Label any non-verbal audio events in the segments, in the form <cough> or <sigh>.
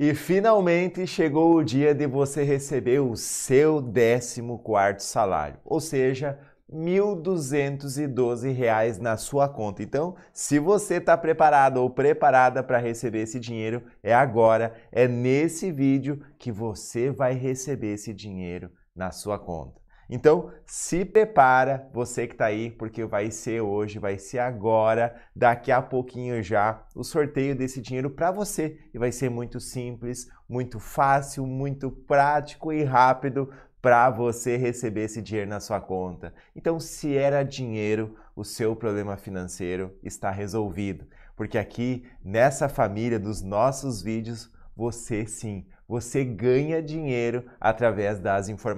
E finalmente chegou o dia de você receber o seu 14 salário, ou seja, R$ 1.212 na sua conta. Então, se você está preparado ou preparada para receber esse dinheiro, é agora, é nesse vídeo que você vai receber esse dinheiro na sua conta. Então, se prepara, você que está aí, porque vai ser hoje, vai ser agora, daqui a pouquinho já, o sorteio desse dinheiro para você. E vai ser muito simples, muito fácil, muito prático e rápido para você receber esse dinheiro na sua conta. Então, se era dinheiro, o seu problema financeiro está resolvido, porque aqui nessa família dos nossos vídeos, você sim você ganha dinheiro através das informações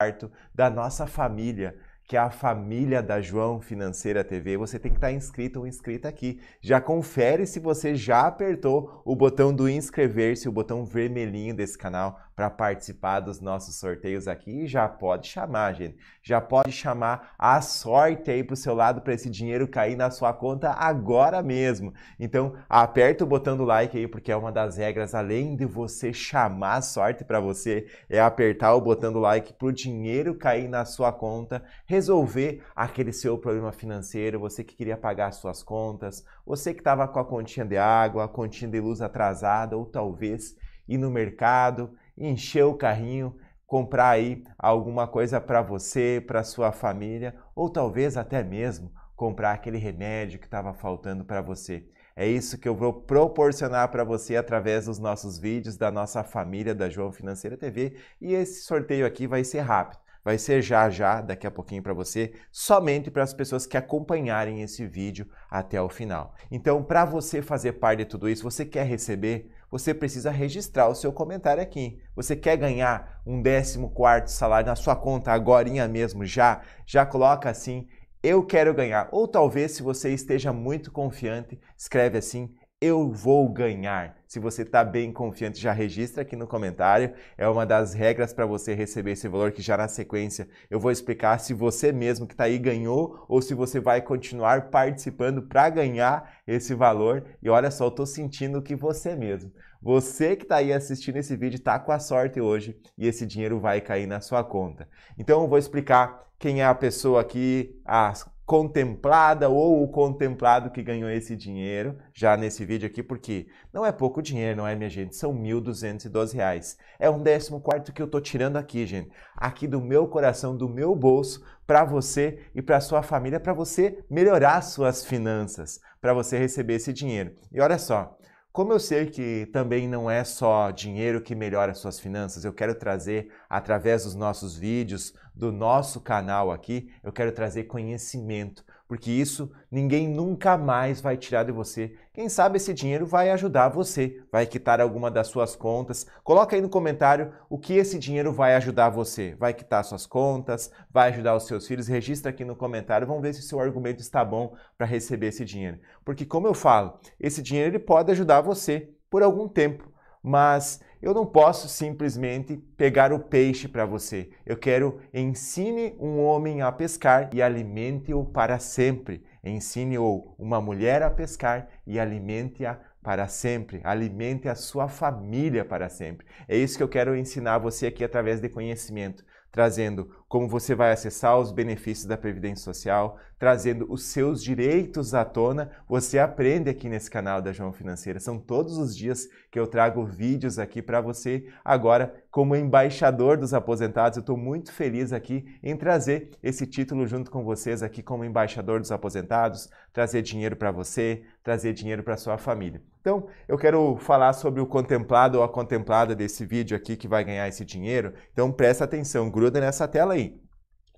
da nossa família, que é a família da João Financeira TV. Você tem que estar inscrito ou inscrita aqui. Já confere se você já apertou o botão do inscrever-se, o botão vermelhinho desse canal para participar dos nossos sorteios aqui, já pode chamar, gente. Já pode chamar a sorte aí para o seu lado para esse dinheiro cair na sua conta agora mesmo. Então, aperta o botão do like aí, porque é uma das regras, além de você chamar a sorte para você, é apertar o botão do like para o dinheiro cair na sua conta, resolver aquele seu problema financeiro, você que queria pagar suas contas, você que estava com a continha de água, a continha de luz atrasada ou talvez ir no mercado, encher o carrinho, comprar aí alguma coisa para você, para sua família, ou talvez até mesmo comprar aquele remédio que estava faltando para você. É isso que eu vou proporcionar para você através dos nossos vídeos da nossa família da João Financeira TV e esse sorteio aqui vai ser rápido. Vai ser já já, daqui a pouquinho para você, somente para as pessoas que acompanharem esse vídeo até o final. Então, para você fazer parte de tudo isso, você quer receber você precisa registrar o seu comentário aqui. Você quer ganhar um 14 quarto salário na sua conta agora mesmo já? Já coloca assim, eu quero ganhar. Ou talvez se você esteja muito confiante, escreve assim, eu vou ganhar. Se você está bem confiante, já registra aqui no comentário. É uma das regras para você receber esse valor que já na sequência eu vou explicar se você mesmo que está aí ganhou ou se você vai continuar participando para ganhar esse valor. E olha só, eu estou sentindo que você mesmo. Você que está aí assistindo esse vídeo está com a sorte hoje e esse dinheiro vai cair na sua conta. Então eu vou explicar quem é a pessoa aqui, as contemplada ou o contemplado que ganhou esse dinheiro já nesse vídeo aqui, porque não é pouco dinheiro, não é, minha gente? São R$ 1.212. É um décimo quarto que eu tô tirando aqui, gente. Aqui do meu coração, do meu bolso, para você e para sua família, para você melhorar suas finanças, para você receber esse dinheiro. E olha só, como eu sei que também não é só dinheiro que melhora suas finanças, eu quero trazer através dos nossos vídeos, do nosso canal aqui, eu quero trazer conhecimento porque isso ninguém nunca mais vai tirar de você. Quem sabe esse dinheiro vai ajudar você, vai quitar alguma das suas contas. Coloca aí no comentário o que esse dinheiro vai ajudar você. Vai quitar suas contas, vai ajudar os seus filhos. Registra aqui no comentário, vamos ver se o seu argumento está bom para receber esse dinheiro. Porque como eu falo, esse dinheiro ele pode ajudar você por algum tempo, mas eu não posso simplesmente pegar o peixe para você. Eu quero ensine um homem a pescar e alimente-o para sempre. ensine ou uma mulher a pescar e alimente-a para sempre, alimente a sua família para sempre. É isso que eu quero ensinar você aqui através de conhecimento trazendo como você vai acessar os benefícios da Previdência Social, trazendo os seus direitos à tona. Você aprende aqui nesse canal da João Financeira. São todos os dias que eu trago vídeos aqui para você. Agora, como embaixador dos aposentados, eu estou muito feliz aqui em trazer esse título junto com vocês aqui como embaixador dos aposentados, trazer dinheiro para você, trazer dinheiro para sua família. Então, eu quero falar sobre o contemplado ou a contemplada desse vídeo aqui que vai ganhar esse dinheiro. Então, presta atenção, gruda nessa tela aí.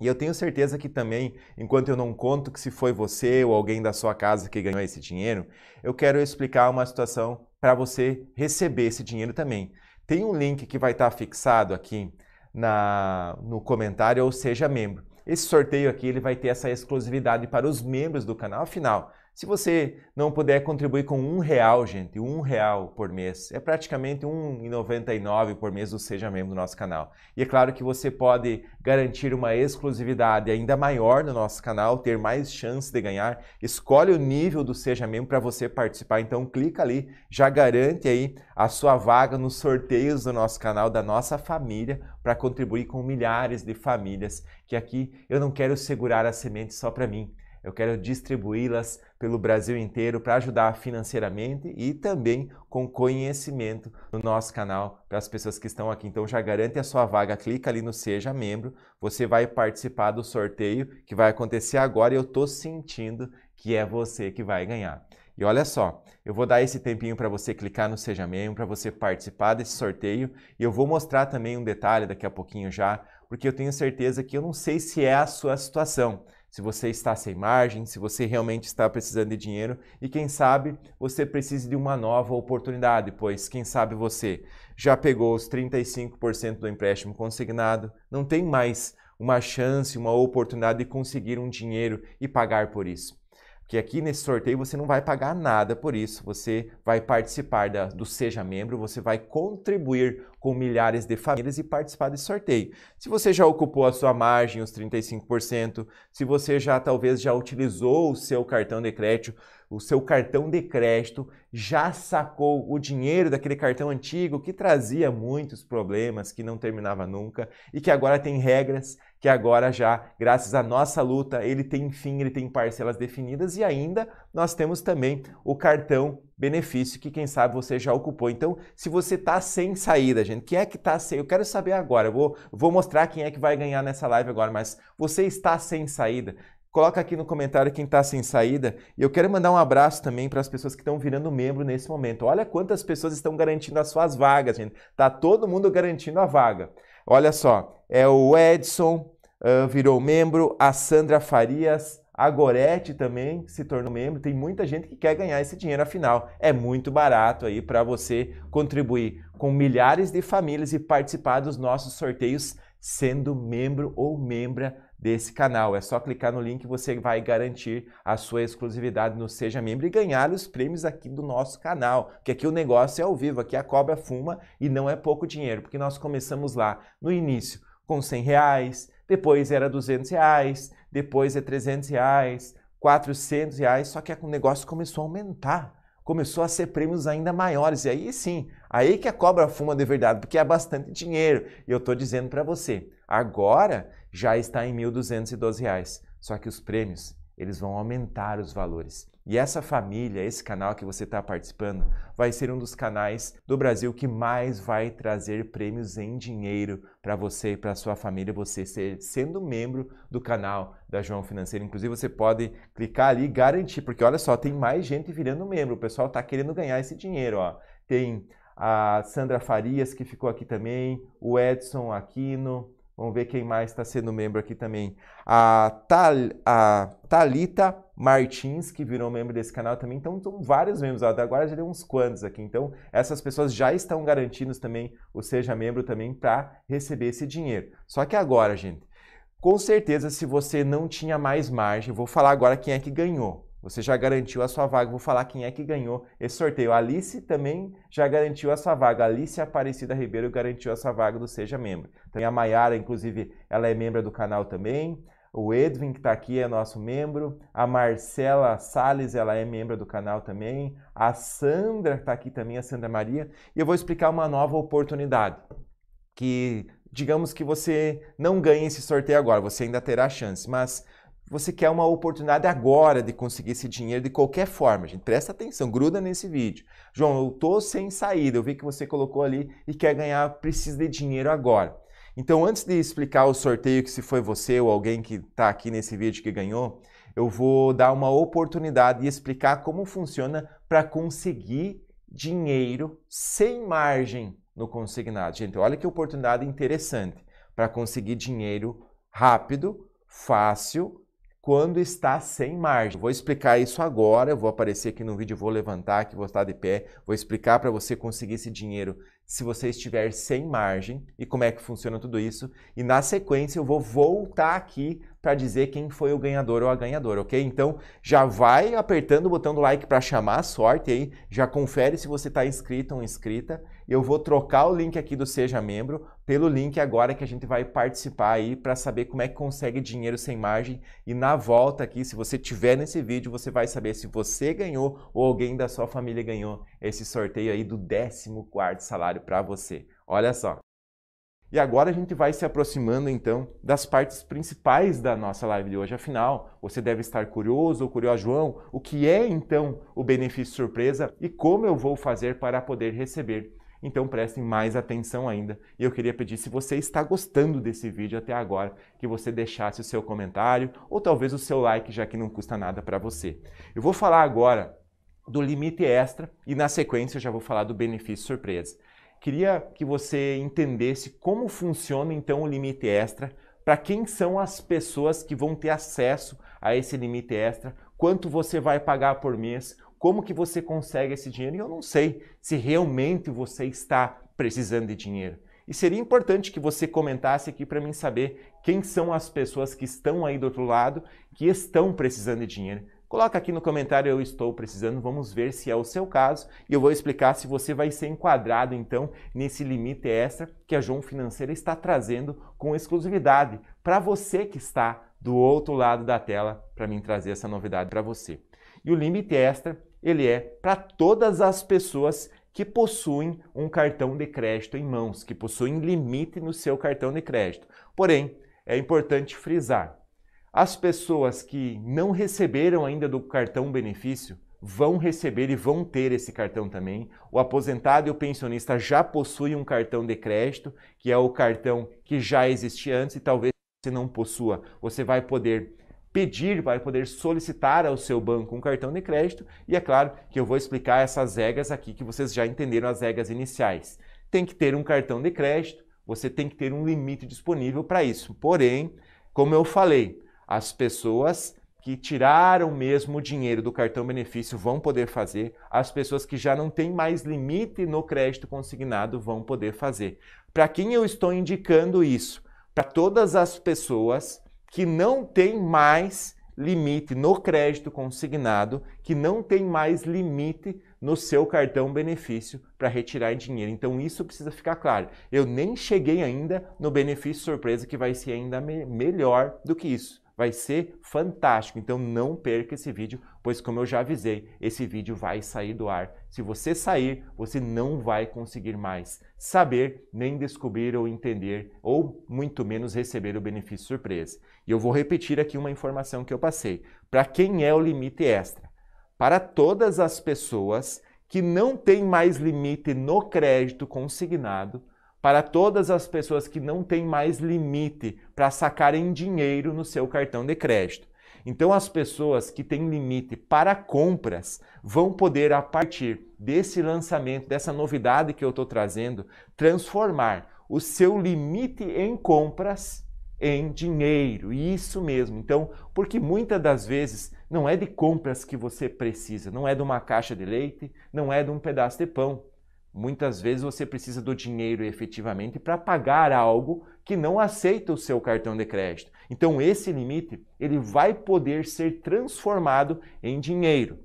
E eu tenho certeza que também, enquanto eu não conto que se foi você ou alguém da sua casa que ganhou esse dinheiro, eu quero explicar uma situação para você receber esse dinheiro também. Tem um link que vai estar tá fixado aqui na, no comentário ou seja membro. Esse sorteio aqui ele vai ter essa exclusividade para os membros do canal. Afinal, se você não puder contribuir com um real, gente, um real por mês, é praticamente R$1,99 por mês, ou seja membro do nosso canal. E é claro que você pode garantir uma exclusividade ainda maior no nosso canal, ter mais chance de ganhar. Escolhe o nível do Seja Membro para você participar, então clica ali, já garante aí a sua vaga nos sorteios do nosso canal, da nossa família, para contribuir com milhares de famílias, que aqui eu não quero segurar a semente só para mim eu quero distribuí-las pelo Brasil inteiro para ajudar financeiramente e também com conhecimento no nosso canal para as pessoas que estão aqui. Então já garante a sua vaga, clica ali no seja membro, você vai participar do sorteio que vai acontecer agora e eu estou sentindo que é você que vai ganhar. E olha só, eu vou dar esse tempinho para você clicar no Seja Membro, para você participar desse sorteio, e eu vou mostrar também um detalhe daqui a pouquinho já, porque eu tenho certeza que eu não sei se é a sua situação se você está sem margem, se você realmente está precisando de dinheiro e quem sabe você precise de uma nova oportunidade, pois quem sabe você já pegou os 35% do empréstimo consignado, não tem mais uma chance, uma oportunidade de conseguir um dinheiro e pagar por isso que aqui nesse sorteio você não vai pagar nada por isso, você vai participar da, do Seja Membro, você vai contribuir com milhares de famílias e participar desse sorteio. Se você já ocupou a sua margem, os 35%, se você já talvez já utilizou o seu cartão de crédito, o seu cartão de crédito já sacou o dinheiro daquele cartão antigo que trazia muitos problemas, que não terminava nunca e que agora tem regras que agora já, graças à nossa luta, ele tem fim, ele tem parcelas definidas e ainda nós temos também o cartão benefício que quem sabe você já ocupou. Então, se você tá sem saída, gente, quem é que tá sem? Eu quero saber agora. Eu vou, vou mostrar quem é que vai ganhar nessa live agora, mas você está sem saída? Coloca aqui no comentário quem está sem saída. E eu quero mandar um abraço também para as pessoas que estão virando membro nesse momento. Olha quantas pessoas estão garantindo as suas vagas, gente. Tá todo mundo garantindo a vaga. Olha só, é o Edson, virou membro, a Sandra Farias, a Gorete também se tornou membro. Tem muita gente que quer ganhar esse dinheiro, afinal, é muito barato aí para você contribuir com milhares de famílias e participar dos nossos sorteios sendo membro ou membra desse canal. É só clicar no link e você vai garantir a sua exclusividade no Seja Membro e ganhar os prêmios aqui do nosso canal, porque aqui o negócio é ao vivo, aqui a cobra fuma e não é pouco dinheiro, porque nós começamos lá no início com 100 reais, depois era 200 reais, depois é 300 reais, 400 reais, só é que o negócio começou a aumentar, começou a ser prêmios ainda maiores. E aí sim, aí que a cobra fuma de verdade, porque é bastante dinheiro. E eu estou dizendo para você, agora já está em 1.212 reais, só que os prêmios eles vão aumentar os valores. E essa família, esse canal que você está participando, vai ser um dos canais do Brasil que mais vai trazer prêmios em dinheiro para você e para sua família, você ser, sendo membro do canal da João Financeiro. Inclusive, você pode clicar ali e garantir, porque olha só, tem mais gente virando membro, o pessoal está querendo ganhar esse dinheiro. Ó. Tem a Sandra Farias, que ficou aqui também, o Edson Aquino, Vamos ver quem mais está sendo membro aqui também. A, Tal, a Thalita Martins, que virou membro desse canal também. Então, são vários membros. Ó, agora já deu uns quantos aqui. Então, essas pessoas já estão garantindo também o Seja Membro também para receber esse dinheiro. Só que agora, gente, com certeza, se você não tinha mais margem, vou falar agora quem é que ganhou. Você já garantiu a sua vaga. Vou falar quem é que ganhou esse sorteio. A Alice também já garantiu a sua vaga. A Alice Aparecida Ribeiro garantiu a sua vaga do Seja Membro. Também a Mayara, inclusive, ela é membro do canal também. O Edwin, que está aqui, é nosso membro. A Marcela Sales, ela é membro do canal também. A Sandra está aqui também, a Sandra Maria. E eu vou explicar uma nova oportunidade. Que digamos que você não ganhe esse sorteio agora, você ainda terá chance, mas você quer uma oportunidade agora de conseguir esse dinheiro de qualquer forma, gente. Presta atenção, gruda nesse vídeo. João, eu tô sem saída, eu vi que você colocou ali e quer ganhar, precisa de dinheiro agora. Então, antes de explicar o sorteio, que se foi você ou alguém que está aqui nesse vídeo que ganhou, eu vou dar uma oportunidade e explicar como funciona para conseguir dinheiro sem margem no consignado. Gente, olha que oportunidade interessante para conseguir dinheiro rápido, fácil quando está sem margem. Vou explicar isso agora, eu vou aparecer aqui no vídeo, vou levantar aqui, vou estar de pé, vou explicar para você conseguir esse dinheiro se você estiver sem margem e como é que funciona tudo isso. E na sequência eu vou voltar aqui para dizer quem foi o ganhador ou a ganhadora, ok? Então já vai apertando o botão do like para chamar a sorte aí, já confere se você está inscrito ou inscrita eu vou trocar o link aqui do Seja Membro pelo link agora que a gente vai participar aí para saber como é que consegue dinheiro sem margem. E na volta aqui, se você tiver nesse vídeo, você vai saber se você ganhou ou alguém da sua família ganhou esse sorteio aí do 14 salário para você. Olha só. E agora a gente vai se aproximando então das partes principais da nossa live de hoje. Afinal, você deve estar curioso ou curioso, João, o que é então o benefício surpresa e como eu vou fazer para poder receber então prestem mais atenção ainda. E eu queria pedir, se você está gostando desse vídeo até agora, que você deixasse o seu comentário ou talvez o seu like, já que não custa nada para você. Eu vou falar agora do limite extra e na sequência eu já vou falar do benefício surpresa. Queria que você entendesse como funciona então o limite extra, para quem são as pessoas que vão ter acesso a esse limite extra, quanto você vai pagar por mês, como que você consegue esse dinheiro? E eu não sei se realmente você está precisando de dinheiro. E seria importante que você comentasse aqui para mim saber quem são as pessoas que estão aí do outro lado que estão precisando de dinheiro. Coloca aqui no comentário eu estou precisando, vamos ver se é o seu caso e eu vou explicar se você vai ser enquadrado então nesse limite extra que a João Financeira está trazendo com exclusividade para você que está do outro lado da tela para mim trazer essa novidade para você. E o limite extra ele é para todas as pessoas que possuem um cartão de crédito em mãos, que possuem limite no seu cartão de crédito. Porém, é importante frisar: as pessoas que não receberam ainda do cartão benefício vão receber e vão ter esse cartão também. O aposentado e o pensionista já possuem um cartão de crédito, que é o cartão que já existia antes e talvez você não possua. Você vai poder pedir, vai poder solicitar ao seu banco um cartão de crédito. E é claro que eu vou explicar essas regras aqui que vocês já entenderam as regras iniciais. Tem que ter um cartão de crédito, você tem que ter um limite disponível para isso. Porém, como eu falei, as pessoas que tiraram mesmo o dinheiro do cartão benefício vão poder fazer, as pessoas que já não têm mais limite no crédito consignado vão poder fazer. Para quem eu estou indicando isso? Para todas as pessoas que não tem mais limite no crédito consignado, que não tem mais limite no seu cartão benefício para retirar dinheiro. Então isso precisa ficar claro. Eu nem cheguei ainda no benefício surpresa que vai ser ainda me melhor do que isso vai ser fantástico. Então não perca esse vídeo, pois como eu já avisei, esse vídeo vai sair do ar. Se você sair, você não vai conseguir mais saber, nem descobrir ou entender, ou muito menos receber o benefício surpresa. E eu vou repetir aqui uma informação que eu passei. Para quem é o limite extra? Para todas as pessoas que não têm mais limite no crédito consignado, para todas as pessoas que não têm mais limite para sacarem dinheiro no seu cartão de crédito. Então, as pessoas que têm limite para compras vão poder, a partir desse lançamento, dessa novidade que eu estou trazendo, transformar o seu limite em compras em dinheiro. Isso mesmo. Então, porque muitas das vezes não é de compras que você precisa, não é de uma caixa de leite, não é de um pedaço de pão. Muitas vezes você precisa do dinheiro efetivamente para pagar algo que não aceita o seu cartão de crédito. Então esse limite, ele vai poder ser transformado em dinheiro.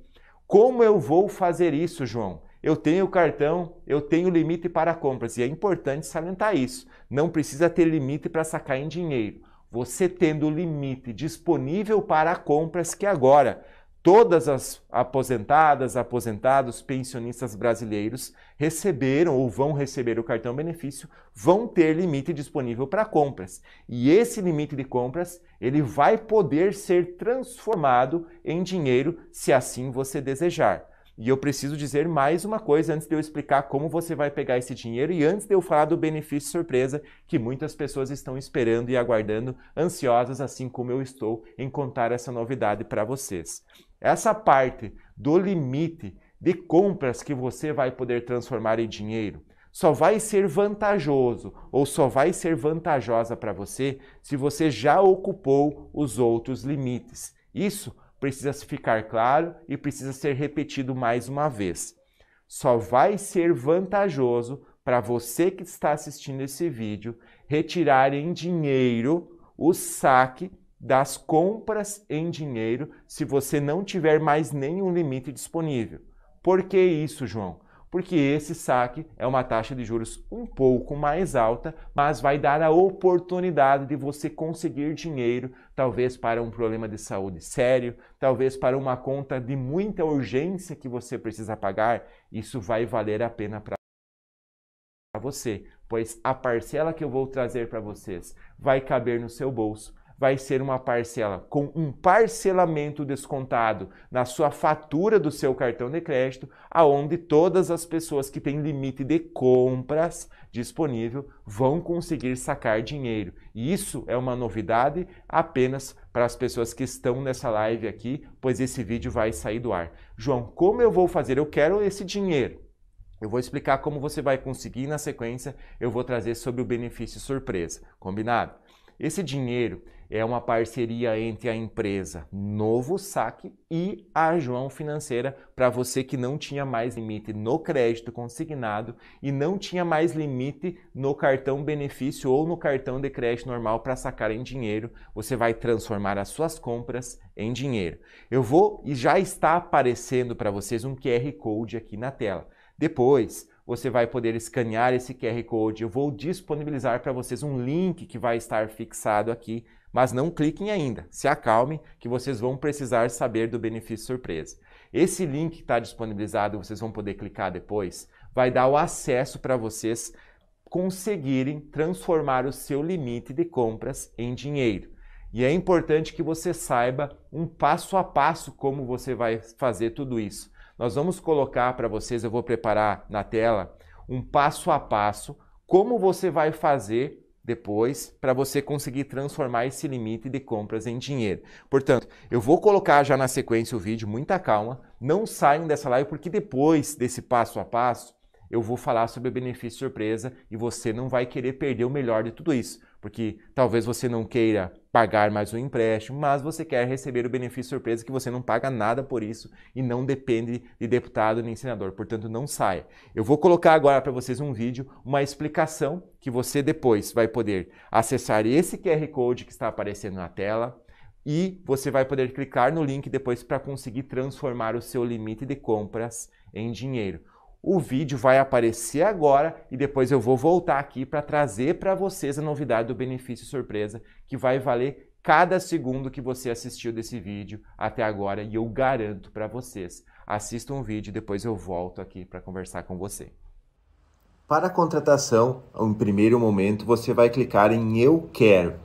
Como eu vou fazer isso, João? Eu tenho cartão, eu tenho limite para compras e é importante salientar isso. Não precisa ter limite para sacar em dinheiro. Você tendo limite disponível para compras que agora Todas as aposentadas, aposentados, pensionistas brasileiros receberam ou vão receber o cartão benefício, vão ter limite disponível para compras. E esse limite de compras, ele vai poder ser transformado em dinheiro se assim você desejar. E eu preciso dizer mais uma coisa antes de eu explicar como você vai pegar esse dinheiro e antes de eu falar do benefício surpresa que muitas pessoas estão esperando e aguardando, ansiosas, assim como eu estou, em contar essa novidade para vocês. Essa parte do limite de compras que você vai poder transformar em dinheiro só vai ser vantajoso ou só vai ser vantajosa para você se você já ocupou os outros limites. Isso precisa ficar claro e precisa ser repetido mais uma vez. Só vai ser vantajoso para você que está assistindo esse vídeo retirar em dinheiro o saque das compras em dinheiro se você não tiver mais nenhum limite disponível. Por que isso, João? porque esse saque é uma taxa de juros um pouco mais alta, mas vai dar a oportunidade de você conseguir dinheiro, talvez para um problema de saúde sério, talvez para uma conta de muita urgência que você precisa pagar. Isso vai valer a pena para você, pois a parcela que eu vou trazer para vocês vai caber no seu bolso vai ser uma parcela com um parcelamento descontado na sua fatura do seu cartão de crédito, aonde todas as pessoas que têm limite de compras disponível vão conseguir sacar dinheiro. E isso é uma novidade apenas para as pessoas que estão nessa live aqui, pois esse vídeo vai sair do ar. João, como eu vou fazer? Eu quero esse dinheiro. Eu vou explicar como você vai conseguir na sequência eu vou trazer sobre o benefício surpresa, combinado? Esse dinheiro é uma parceria entre a empresa Novo Saque e a João Financeira para você que não tinha mais limite no crédito consignado e não tinha mais limite no cartão benefício ou no cartão de crédito normal para sacar em dinheiro, você vai transformar as suas compras em dinheiro. Eu vou e já está aparecendo para vocês um QR Code aqui na tela. Depois, você vai poder escanear esse QR Code. Eu vou disponibilizar para vocês um link que vai estar fixado aqui mas não cliquem ainda, se acalmem que vocês vão precisar saber do benefício surpresa. Esse link que está disponibilizado, vocês vão poder clicar depois, vai dar o acesso para vocês conseguirem transformar o seu limite de compras em dinheiro. E é importante que você saiba um passo a passo como você vai fazer tudo isso. Nós vamos colocar para vocês, eu vou preparar na tela, um passo a passo como você vai fazer depois para você conseguir transformar esse limite de compras em dinheiro. Portanto, eu vou colocar já na sequência o vídeo, muita calma, não saiam dessa live porque depois desse passo a passo eu vou falar sobre o benefício surpresa e você não vai querer perder o melhor de tudo isso. Porque talvez você não queira pagar mais um empréstimo, mas você quer receber o benefício surpresa que você não paga nada por isso e não depende de deputado nem senador. Portanto, não saia. Eu vou colocar agora para vocês um vídeo, uma explicação que você depois vai poder acessar esse QR Code que está aparecendo na tela e você vai poder clicar no link depois para conseguir transformar o seu limite de compras em dinheiro. O vídeo vai aparecer agora e depois eu vou voltar aqui para trazer para vocês a novidade do benefício surpresa que vai valer cada segundo que você assistiu desse vídeo até agora e eu garanto para vocês. Assistam um o vídeo e depois eu volto aqui para conversar com você. Para a contratação, em primeiro momento você vai clicar em eu quero.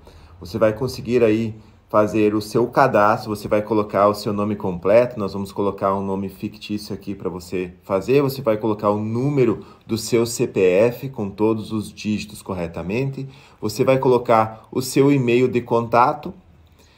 Você vai conseguir aí fazer o seu cadastro, você vai colocar o seu nome completo, nós vamos colocar um nome fictício aqui para você fazer, você vai colocar o número do seu CPF com todos os dígitos corretamente, você vai colocar o seu e-mail de contato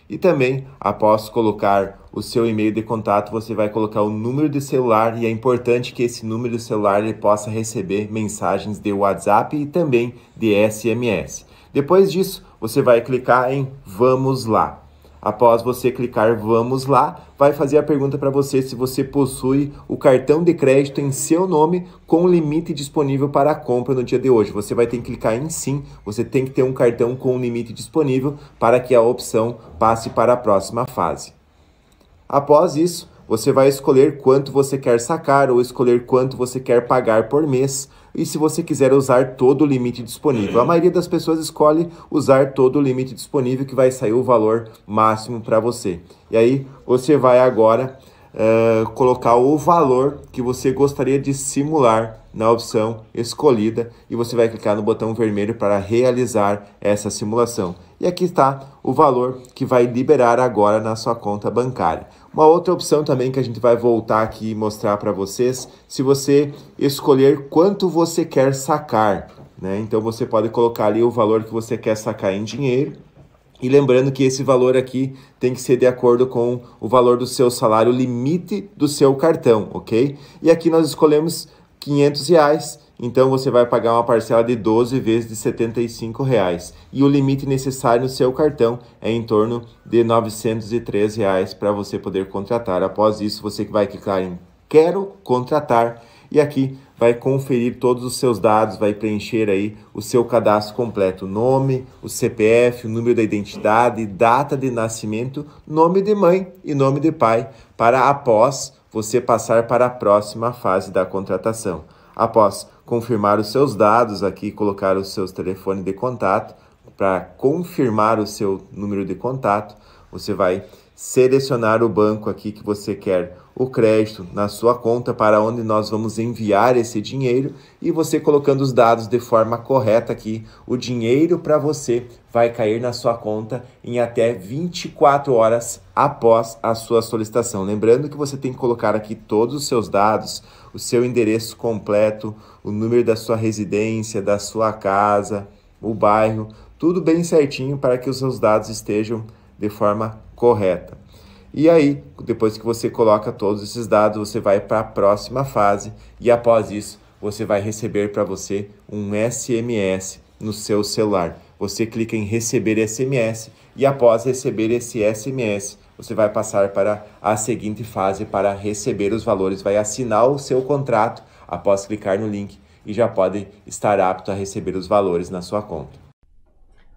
e também, após colocar o seu e-mail de contato, você vai colocar o número de celular e é importante que esse número de celular ele possa receber mensagens de WhatsApp e também de SMS. Depois disso, você vai clicar em Vamos lá. Após você clicar vamos lá, vai fazer a pergunta para você se você possui o cartão de crédito em seu nome com limite disponível para a compra no dia de hoje. Você vai ter que clicar em sim, você tem que ter um cartão com limite disponível para que a opção passe para a próxima fase. Após isso, você vai escolher quanto você quer sacar ou escolher quanto você quer pagar por mês e se você quiser usar todo o limite disponível. A hum. maioria das pessoas escolhe usar todo o limite disponível que vai sair o valor máximo para você. E aí você vai agora uh, colocar o valor que você gostaria de simular na opção escolhida e você vai clicar no botão vermelho para realizar essa simulação. E aqui está o valor que vai liberar agora na sua conta bancária. Uma outra opção também que a gente vai voltar aqui e mostrar para vocês, se você escolher quanto você quer sacar, né? Então você pode colocar ali o valor que você quer sacar em dinheiro. E lembrando que esse valor aqui tem que ser de acordo com o valor do seu salário limite do seu cartão, ok? E aqui nós escolhemos 500 reais então você vai pagar uma parcela de 12 vezes de R$ 75,00 e o limite necessário no seu cartão é em torno de R$ 903 reais para você poder contratar. Após isso, você vai clicar em quero contratar e aqui vai conferir todos os seus dados, vai preencher aí o seu cadastro completo, nome, o CPF, o número da identidade, data de nascimento, nome de mãe e nome de pai, para após você passar para a próxima fase da contratação. Após confirmar os seus dados aqui, colocar os seus telefones de contato. Para confirmar o seu número de contato, você vai selecionar o banco aqui que você quer o crédito na sua conta para onde nós vamos enviar esse dinheiro e você colocando os dados de forma correta aqui, o dinheiro para você vai cair na sua conta em até 24 horas após a sua solicitação. Lembrando que você tem que colocar aqui todos os seus dados, o seu endereço completo, o número da sua residência, da sua casa, o bairro, tudo bem certinho para que os seus dados estejam de forma correta. E aí, depois que você coloca todos esses dados, você vai para a próxima fase e após isso, você vai receber para você um SMS no seu celular. Você clica em receber SMS e após receber esse SMS, você vai passar para a seguinte fase para receber os valores, vai assinar o seu contrato após clicar no link e já pode estar apto a receber os valores na sua conta.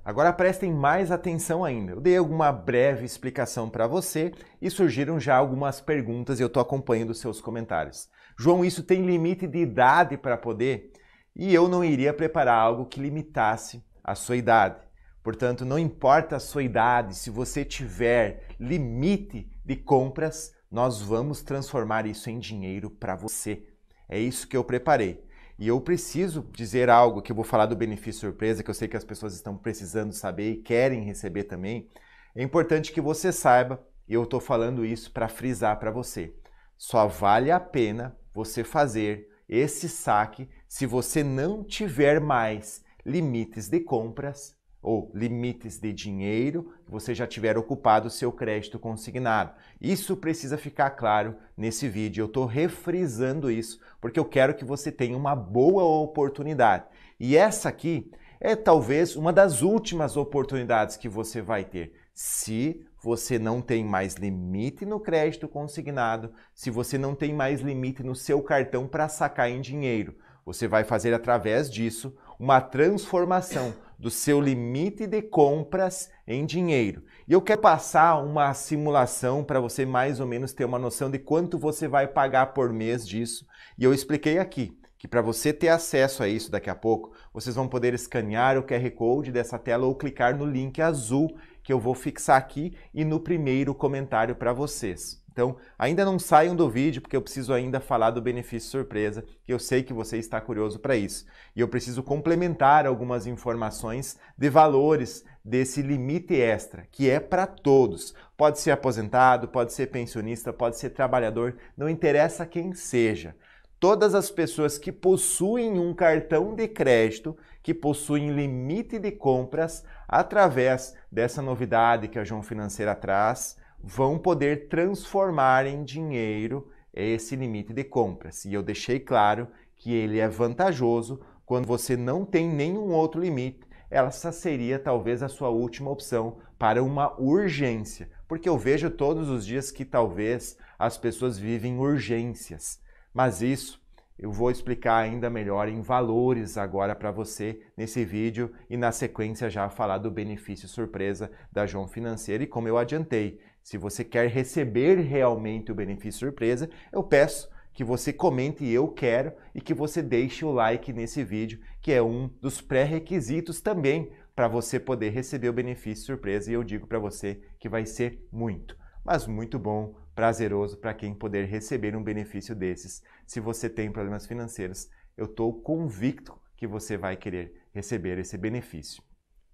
Agora prestem mais atenção ainda. Eu dei alguma breve explicação para você e surgiram já algumas perguntas e eu estou acompanhando seus comentários. João, isso tem limite de idade para poder? E eu não iria preparar algo que limitasse a sua idade. Portanto, não importa a sua idade, se você tiver limite de compras, nós vamos transformar isso em dinheiro para você. É isso que eu preparei. E eu preciso dizer algo que eu vou falar do benefício surpresa, que eu sei que as pessoas estão precisando saber e querem receber também. É importante que você saiba, e eu estou falando isso para frisar para você. Só vale a pena você fazer esse saque se você não tiver mais limites de compras ou limites de dinheiro que você já tiver ocupado seu crédito consignado. Isso precisa ficar claro nesse vídeo. Eu estou refrisando isso porque eu quero que você tenha uma boa oportunidade. E essa aqui é talvez uma das últimas oportunidades que você vai ter. Se você não tem mais limite no crédito consignado, se você não tem mais limite no seu cartão para sacar em dinheiro, você vai fazer através disso uma transformação do seu limite de compras em dinheiro. E eu quero passar uma simulação para você mais ou menos ter uma noção de quanto você vai pagar por mês disso. E eu expliquei aqui que para você ter acesso a isso daqui a pouco, vocês vão poder escanear o QR Code dessa tela ou clicar no link azul que eu vou fixar aqui e no primeiro comentário para vocês. Então, ainda não saiam do vídeo, porque eu preciso ainda falar do benefício surpresa, que eu sei que você está curioso para isso. E eu preciso complementar algumas informações de valores desse limite extra, que é para todos. Pode ser aposentado, pode ser pensionista, pode ser trabalhador, não interessa quem seja. Todas as pessoas que possuem um cartão de crédito, que possuem limite de compras, através dessa novidade que a João Financeira traz, vão poder transformar em dinheiro esse limite de compras. E eu deixei claro que ele é vantajoso quando você não tem nenhum outro limite. Essa seria talvez a sua última opção para uma urgência, porque eu vejo todos os dias que talvez as pessoas vivem urgências. Mas isso eu vou explicar ainda melhor em valores agora para você nesse vídeo e na sequência já falar do benefício surpresa da João Financeira e como eu adiantei, se você quer receber realmente o benefício surpresa, eu peço que você comente eu quero e que você deixe o like nesse vídeo, que é um dos pré-requisitos também para você poder receber o benefício surpresa e eu digo para você que vai ser muito, mas muito bom, prazeroso para quem poder receber um benefício desses. Se você tem problemas financeiros, eu estou convicto que você vai querer receber esse benefício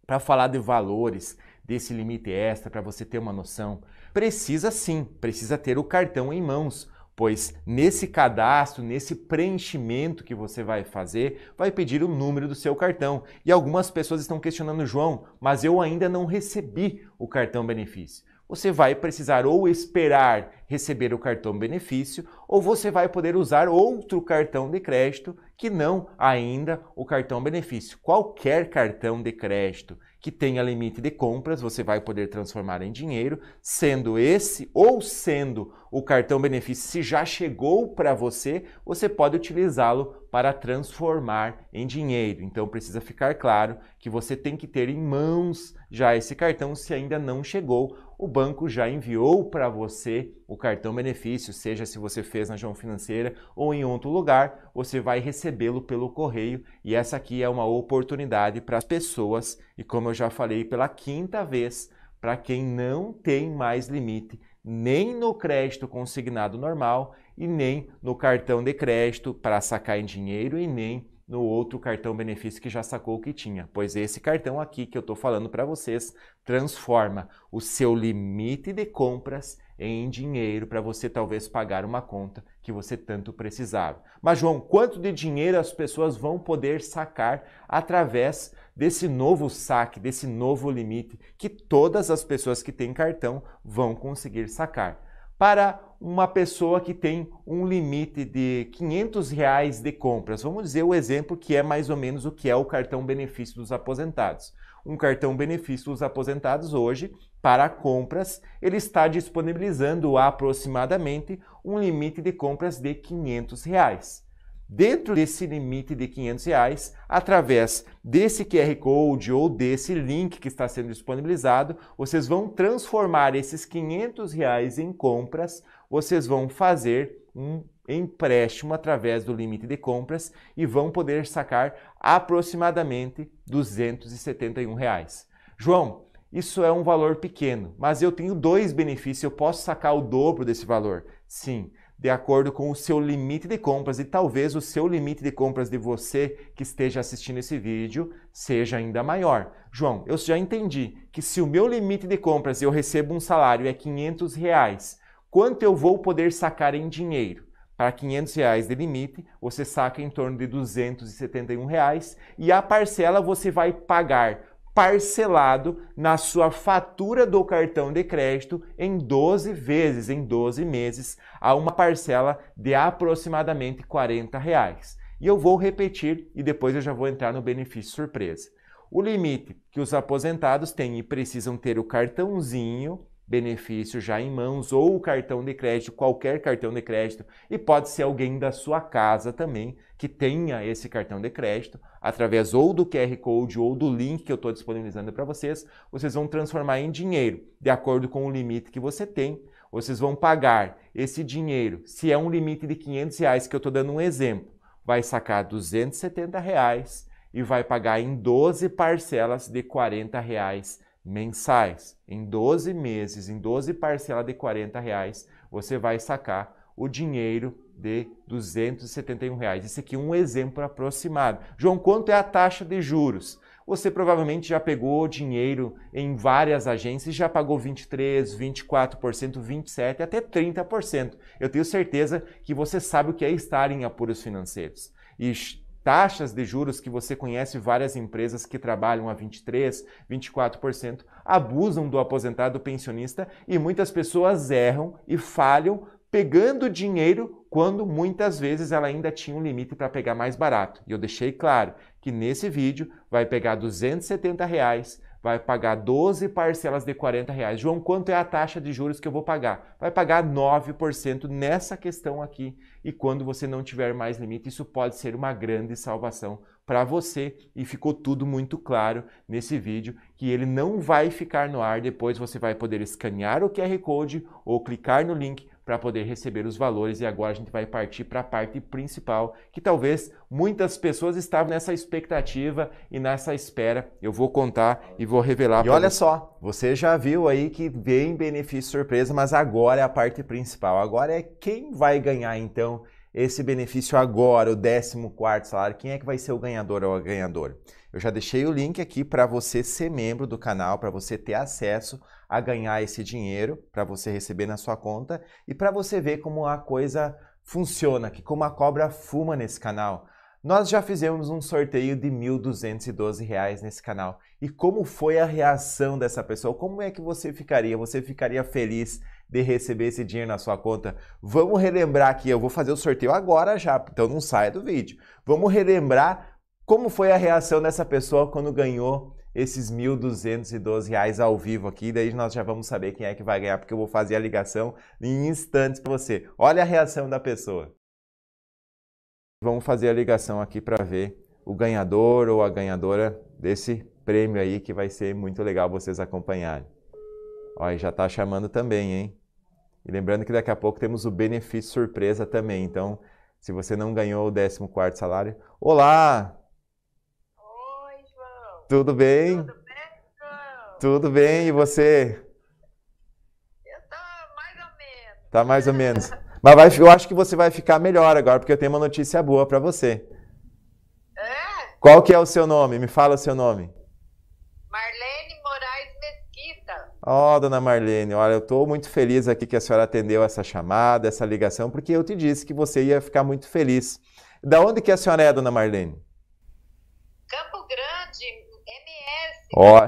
para falar de valores desse limite extra, para você ter uma noção, precisa sim, precisa ter o cartão em mãos, pois nesse cadastro, nesse preenchimento que você vai fazer, vai pedir o número do seu cartão. E algumas pessoas estão questionando, João, mas eu ainda não recebi o cartão benefício você vai precisar ou esperar receber o cartão benefício, ou você vai poder usar outro cartão de crédito que não ainda o cartão benefício. Qualquer cartão de crédito que tenha limite de compras, você vai poder transformar em dinheiro, sendo esse ou sendo o cartão benefício, se já chegou para você, você pode utilizá-lo para transformar em dinheiro. Então precisa ficar claro que você tem que ter em mãos já esse cartão se ainda não chegou. O banco já enviou para você o cartão benefício, seja se você fez na João Financeira ou em outro lugar, você vai recebê-lo pelo correio e essa aqui é uma oportunidade para as pessoas e como eu já falei pela quinta vez, para quem não tem mais limite nem no crédito consignado normal e nem no cartão de crédito para sacar em dinheiro e nem no outro cartão benefício que já sacou o que tinha, pois esse cartão aqui que eu estou falando para vocês transforma o seu limite de compras em dinheiro para você talvez pagar uma conta que você tanto precisava. Mas João, quanto de dinheiro as pessoas vão poder sacar através desse novo saque, desse novo limite que todas as pessoas que têm cartão vão conseguir sacar. Para uma pessoa que tem um limite de 500 reais de compras, vamos dizer o exemplo que é mais ou menos o que é o cartão benefício dos aposentados. Um cartão benefício dos aposentados hoje, para compras, ele está disponibilizando aproximadamente um limite de compras de 500 reais dentro desse limite de 500 reais, através desse QR Code ou desse link que está sendo disponibilizado, vocês vão transformar esses 500 reais em compras, vocês vão fazer um empréstimo através do limite de compras e vão poder sacar aproximadamente 271 reais. João, isso é um valor pequeno, mas eu tenho dois benefícios, eu posso sacar o dobro desse valor? Sim, de acordo com o seu limite de compras e talvez o seu limite de compras de você que esteja assistindo esse vídeo seja ainda maior. João, eu já entendi que se o meu limite de compras eu recebo um salário é 500 reais, quanto eu vou poder sacar em dinheiro? Para 500 reais de limite, você saca em torno de 271 reais e a parcela você vai pagar parcelado na sua fatura do cartão de crédito em 12 vezes, em 12 meses, a uma parcela de aproximadamente 40 reais. E eu vou repetir e depois eu já vou entrar no benefício surpresa. O limite que os aposentados têm e precisam ter o cartãozinho benefício já em mãos ou o cartão de crédito, qualquer cartão de crédito, e pode ser alguém da sua casa também que tenha esse cartão de crédito, através ou do QR Code ou do link que eu estou disponibilizando para vocês, vocês vão transformar em dinheiro, de acordo com o limite que você tem. Vocês vão pagar esse dinheiro, se é um limite de 500 reais, que eu estou dando um exemplo, vai sacar 270 reais e vai pagar em 12 parcelas de 40 reais mensais. Em 12 meses, em 12 parcelas de 40 reais, você vai sacar o dinheiro de 271 reais. Esse aqui é um exemplo aproximado. João, quanto é a taxa de juros? Você provavelmente já pegou dinheiro em várias agências, já pagou 23, 24%, 27 até 30%. Eu tenho certeza que você sabe o que é estar em apuros financeiros. E taxas de juros que você conhece várias empresas que trabalham a 23, 24%, abusam do aposentado pensionista e muitas pessoas erram e falham pegando dinheiro quando muitas vezes ela ainda tinha um limite para pegar mais barato. E eu deixei claro que nesse vídeo vai pegar 270 reais vai pagar 12 parcelas de 40 reais. João, quanto é a taxa de juros que eu vou pagar? Vai pagar 9% nessa questão aqui. E quando você não tiver mais limite, isso pode ser uma grande salvação para você. E ficou tudo muito claro nesse vídeo que ele não vai ficar no ar. Depois você vai poder escanear o QR Code ou clicar no link para poder receber os valores. E agora a gente vai partir para a parte principal, que talvez muitas pessoas estavam nessa expectativa e nessa espera. Eu vou contar e vou revelar. E olha você. só, você já viu aí que vem benefício surpresa, mas agora é a parte principal. Agora é quem vai ganhar então esse benefício agora, o 14 quarto salário. Quem é que vai ser o ganhador ou a ganhadora? Eu já deixei o link aqui para você ser membro do canal, para você ter acesso a ganhar esse dinheiro, para você receber na sua conta e para você ver como a coisa funciona, que como a cobra fuma nesse canal. Nós já fizemos um sorteio de R$ 1.212 nesse canal. E como foi a reação dessa pessoa? Como é que você ficaria? Você ficaria feliz de receber esse dinheiro na sua conta? Vamos relembrar aqui, eu vou fazer o sorteio agora já, então não saia do vídeo. Vamos relembrar como foi a reação dessa pessoa quando ganhou esses R$ 1.212 ao vivo aqui? Daí nós já vamos saber quem é que vai ganhar, porque eu vou fazer a ligação em instantes para você. Olha a reação da pessoa. Vamos fazer a ligação aqui para ver o ganhador ou a ganhadora desse prêmio aí, que vai ser muito legal vocês acompanharem. Olha, já está chamando também, hein? E lembrando que daqui a pouco temos o benefício surpresa também. Então, se você não ganhou o 14 salário, olá! Tudo bem? Tudo bem, Tudo bem, e você? Eu tô mais ou menos. Tá mais ou menos. Mas vai, eu acho que você vai ficar melhor agora, porque eu tenho uma notícia boa para você. É? Qual que é o seu nome? Me fala o seu nome. Marlene Moraes Mesquita. Ó, oh, dona Marlene, olha, eu estou muito feliz aqui que a senhora atendeu essa chamada, essa ligação, porque eu te disse que você ia ficar muito feliz. Da onde que a senhora é, dona Marlene? Ó,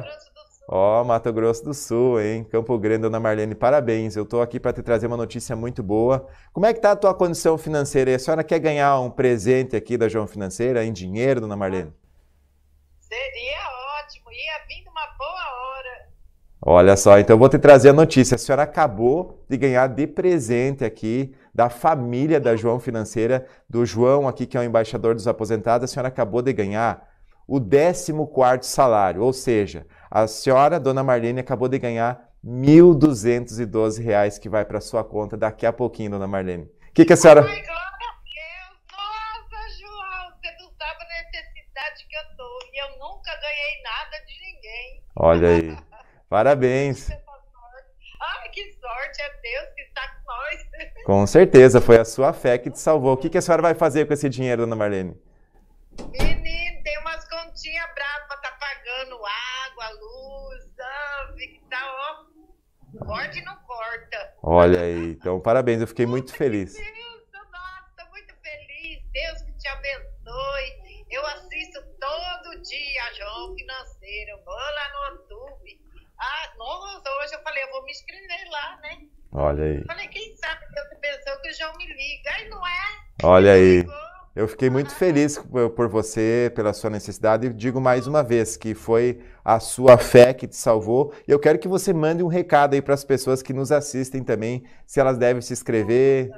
ó, Mato Grosso do Sul, hein? Campo Grande, Dona Marlene, parabéns. Eu estou aqui para te trazer uma notícia muito boa. Como é que tá a tua condição financeira? E a senhora quer ganhar um presente aqui da João Financeira em dinheiro, Dona Marlene? Seria ótimo, ia vindo uma boa hora. Olha só, então eu vou te trazer a notícia. A senhora acabou de ganhar de presente aqui da família da João Financeira, do João aqui, que é o embaixador dos aposentados. A senhora acabou de ganhar o 14 salário, ou seja, a senhora Dona Marlene acabou de ganhar R$ reais que vai para sua conta daqui a pouquinho, Dona Marlene. O que, que a senhora... Ai, Olha aí. <laughs> Parabéns. Ai, que sorte, é Deus que está com nós. <laughs> Com certeza, foi a sua fé que te salvou. O que, que a senhora vai fazer com esse dinheiro, dona Marlene? Menina, Corta e não corta. Olha aí, então parabéns, eu fiquei muito feliz. Deus, nossa, muito feliz. Deus que te abençoe. Eu assisto todo dia a João Financeiro. vou lá no YouTube. Ah, nossa, hoje eu falei, eu vou me inscrever lá, né? Olha aí. Falei, quem sabe Deus pensou que o João me liga. Aí não é? Olha aí. Eu fiquei muito feliz por você, pela sua necessidade, e digo mais uma vez que foi a sua fé que te salvou. E eu quero que você mande um recado aí para as pessoas que nos assistem também, se elas devem se inscrever.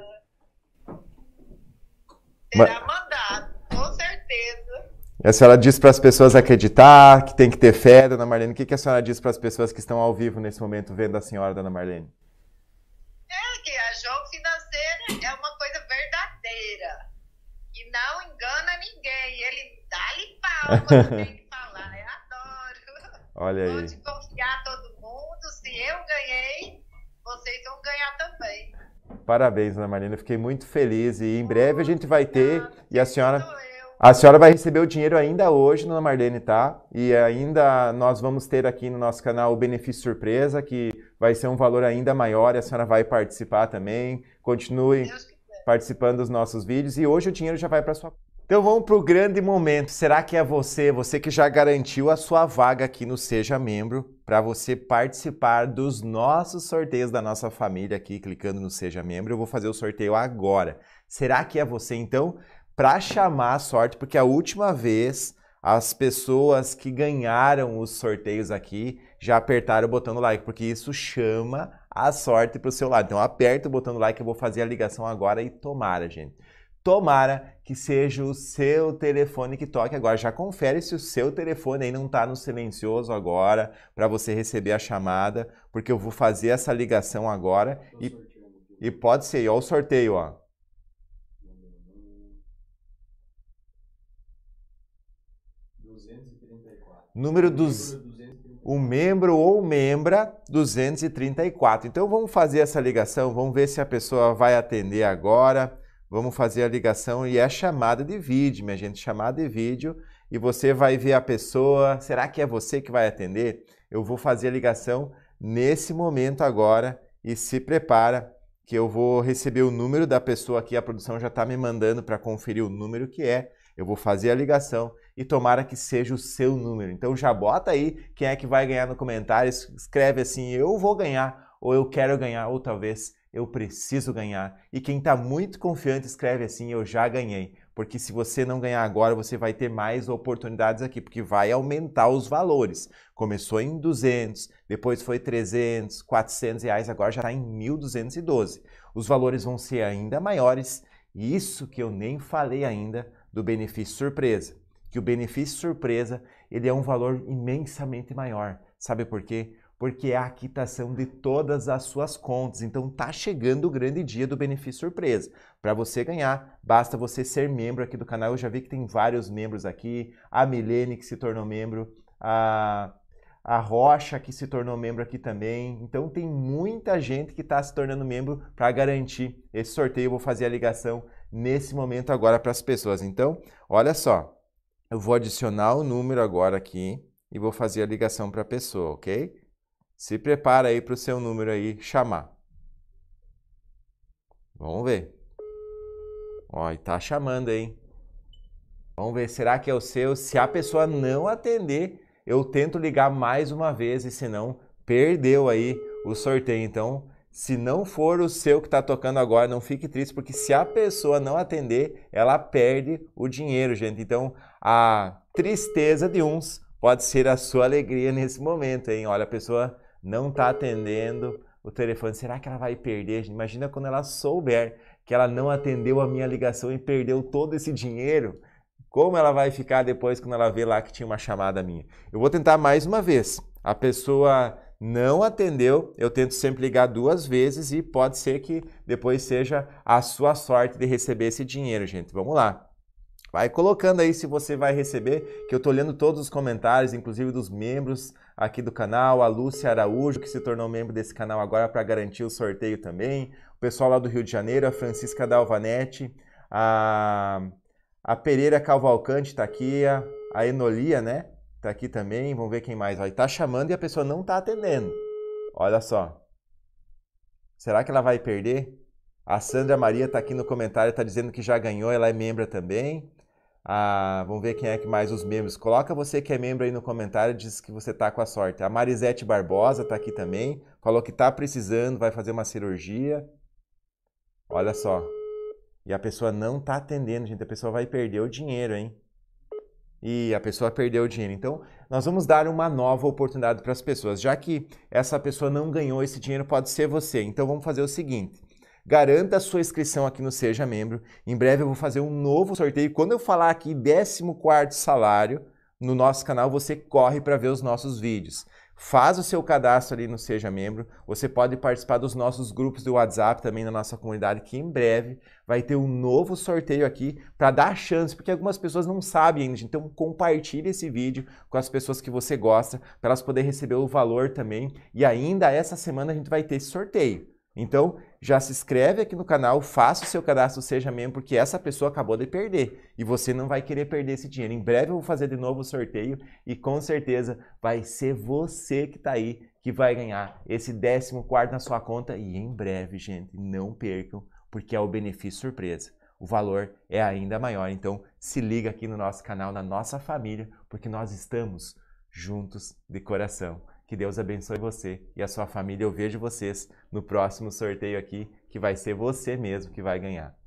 Será mandado, com certeza. E é, a senhora diz para as pessoas acreditar, que tem que ter fé, dona Marlene. O que, que a senhora diz para as pessoas que estão ao vivo nesse momento vendo a senhora, dona Marlene? É que a João Financeira é uma coisa verdadeira não engana ninguém, ele dá-lhe pau quando tem que falar. Eu adoro. Olha aí. Pode confiar todo mundo, se eu ganhei, vocês vão ganhar também. Parabéns, Ana Marina. Fiquei muito feliz e em breve a gente vai ter e a senhora a senhora vai receber o dinheiro ainda hoje, Dona Marlene, tá? E ainda nós vamos ter aqui no nosso canal o benefício surpresa, que vai ser um valor ainda maior e a senhora vai participar também. Continue. Deus participando dos nossos vídeos e hoje o dinheiro já vai para sua então vamos para o grande momento. Será que é você, você que já garantiu a sua vaga aqui no Seja Membro, para você participar dos nossos sorteios da nossa família aqui, clicando no Seja Membro? Eu vou fazer o sorteio agora. Será que é você então? Para chamar a sorte, porque a última vez as pessoas que ganharam os sorteios aqui já apertaram o botão do like, porque isso chama a sorte para o seu lado. Então aperta o botão do like, eu vou fazer a ligação agora e tomara, gente. Tomara que seja o seu telefone que toque agora. Já confere se o seu telefone aí não está no silencioso agora para você receber a chamada, porque eu vou fazer essa ligação agora e, e pode ser, o sorteio, ó. Número dos um membro ou membra 234. Então vamos fazer essa ligação, vamos ver se a pessoa vai atender agora. Vamos fazer a ligação e é chamada de vídeo, minha gente, chamada de vídeo e você vai ver a pessoa. Será que é você que vai atender? Eu vou fazer a ligação nesse momento agora e se prepara que eu vou receber o número da pessoa aqui. A produção já está me mandando para conferir o número que é. Eu vou fazer a ligação e tomara que seja o seu número. Então já bota aí quem é que vai ganhar no comentário, escreve assim: eu vou ganhar, ou eu quero ganhar, ou talvez eu preciso ganhar. E quem está muito confiante escreve assim: eu já ganhei. Porque se você não ganhar agora, você vai ter mais oportunidades aqui, porque vai aumentar os valores. Começou em 200, depois foi 300, 400 reais, agora já está em 1.212. Os valores vão ser ainda maiores, e isso que eu nem falei ainda do benefício surpresa que o benefício surpresa ele é um valor imensamente maior. Sabe por quê? Porque é a quitação de todas as suas contas. Então tá chegando o grande dia do benefício surpresa. Para você ganhar, basta você ser membro aqui do canal. Eu já vi que tem vários membros aqui. A Milene que se tornou membro, a a Rocha que se tornou membro aqui também. Então tem muita gente que está se tornando membro para garantir esse sorteio. Eu vou fazer a ligação nesse momento agora para as pessoas. Então, olha só. Eu vou adicionar o número agora aqui e vou fazer a ligação para a pessoa, ok? Se prepara aí para o seu número aí chamar. Vamos ver. Ó, e tá chamando, hein? Vamos ver, será que é o seu? Se a pessoa não atender, eu tento ligar mais uma vez e se não, perdeu aí o sorteio. Então, se não for o seu que está tocando agora, não fique triste, porque se a pessoa não atender, ela perde o dinheiro, gente. Então, a tristeza de uns pode ser a sua alegria nesse momento, hein? Olha, a pessoa não está atendendo o telefone. Será que ela vai perder? Imagina quando ela souber que ela não atendeu a minha ligação e perdeu todo esse dinheiro. Como ela vai ficar depois quando ela vê lá que tinha uma chamada minha? Eu vou tentar mais uma vez. A pessoa não atendeu, eu tento sempre ligar duas vezes e pode ser que depois seja a sua sorte de receber esse dinheiro, gente. Vamos lá. Vai colocando aí se você vai receber, que eu tô lendo todos os comentários, inclusive dos membros aqui do canal, a Lúcia Araújo, que se tornou membro desse canal agora para garantir o sorteio também, o pessoal lá do Rio de Janeiro, a Francisca Dalvanete, a, a Pereira Calvalcante tá aqui, a, a Enolia, né? Tá aqui também, vamos ver quem mais. Está tá chamando e a pessoa não tá atendendo. Olha só. Será que ela vai perder? A Sandra Maria tá aqui no comentário, tá dizendo que já ganhou, ela é membra também. A, ah, vamos ver quem é que mais os membros. Coloca você que é membro aí no comentário, diz que você tá com a sorte. A Marisete Barbosa tá aqui também, falou que tá precisando, vai fazer uma cirurgia. Olha só. E a pessoa não tá atendendo, gente. A pessoa vai perder o dinheiro, hein? E a pessoa perdeu o dinheiro. Então, nós vamos dar uma nova oportunidade para as pessoas. Já que essa pessoa não ganhou esse dinheiro, pode ser você. Então, vamos fazer o seguinte: garanta a sua inscrição aqui no Seja Membro. Em breve eu vou fazer um novo sorteio. Quando eu falar aqui 14 salário no nosso canal, você corre para ver os nossos vídeos. Faz o seu cadastro ali no Seja Membro. Você pode participar dos nossos grupos do WhatsApp também na nossa comunidade, que em breve vai ter um novo sorteio aqui para dar chance, porque algumas pessoas não sabem ainda. Então compartilhe esse vídeo com as pessoas que você gosta, para elas poderem receber o valor também. E ainda essa semana a gente vai ter esse sorteio. Então, já se inscreve aqui no canal, faça o seu cadastro Seja Membro, porque essa pessoa acabou de perder e você não vai querer perder esse dinheiro. Em breve eu vou fazer de novo o sorteio e com certeza vai ser você que está aí que vai ganhar esse 14 na sua conta. E em breve, gente, não percam, porque é o benefício surpresa. O valor é ainda maior. Então, se liga aqui no nosso canal, na nossa família, porque nós estamos juntos de coração. Que Deus abençoe você e a sua família. Eu vejo vocês no próximo sorteio aqui, que vai ser você mesmo que vai ganhar.